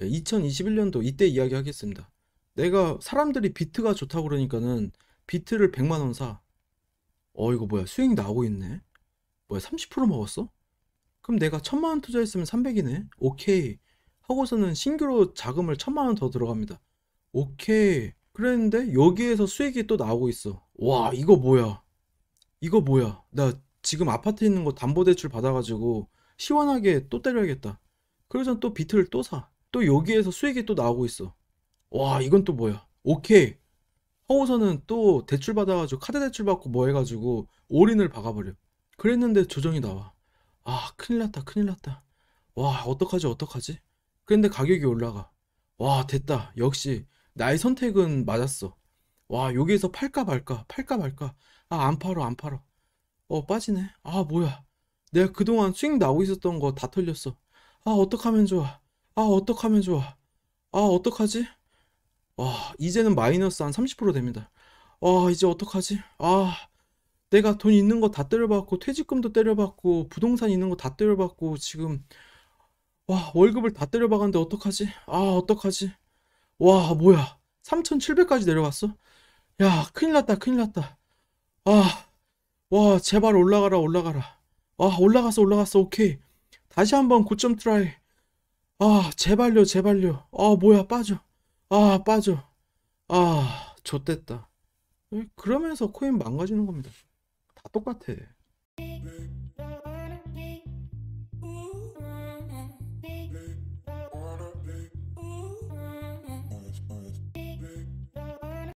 2021년도 예, 이때 이야기 하겠습니다. 내가 사람들이 비트가 좋다고 그러니까는 비트를 100만 원 사. 어 이거 뭐야 수익 나오고 있네. 뭐야 30% 먹었어? 그럼 내가 1000만 원 투자했으면 300이네. 오케이. 하고서는 신규로 자금을 1000만 원 더 들어갑니다. 오케이. 그랬는데 여기에서 수익이 또 나오고 있어. 와 이거 뭐야? 이거 뭐야? 나 지금 아파트 있는 거 담보대출 받아가지고 시원하게 또 때려야겠다. 그러자 또 비트를 또 사. 또 여기에서 수익이 또 나오고 있어. 와, 이건 또 뭐야? 오케이. 하고서는 또 대출 받아가지고 카드 대출 받고 뭐 해가지고 올인을 박아버려. 그랬는데 조정이 나와. 아, 큰일 났다, 큰일 났다. 와, 어떡하지, 어떡하지? 근데 가격이 올라가. 와, 됐다. 역시 나의 선택은 맞았어. 와, 여기에서 팔까 말까, 팔까 말까. 아, 안 팔어, 안 팔어. 어, 빠지네. 아, 뭐야. 내가 그동안 수익 나오고 있었던 거 다 털렸어. 아, 어떡하면 좋아. 아, 어떡하면 좋아. 아, 어떡하지? 와, 아, 이제는 마이너스 한 30% 됩니다. 아, 이제 어떡하지? 아, 내가 돈 있는 거 다 때려받고, 퇴직금도 때려받고, 부동산 있는 거 다 때려받고, 지금, 와, 월급을 다 때려박았는데 어떡하지? 아, 어떡하지? 와, 뭐야. 3,700까지 내려갔어? 야, 큰일 났다, 큰일 났다. 아, 와, 제발 올라가라, 올라가라. 아, 올라갔어, 올라갔어, 오케이. 다시 한번 고점 트라이. 아, 제발요, 제발요. 아, 뭐야, 빠져. 아, 빠져. 아, 좆됐다. 그러면서 코인 망가지는 겁니다. 다 똑같아.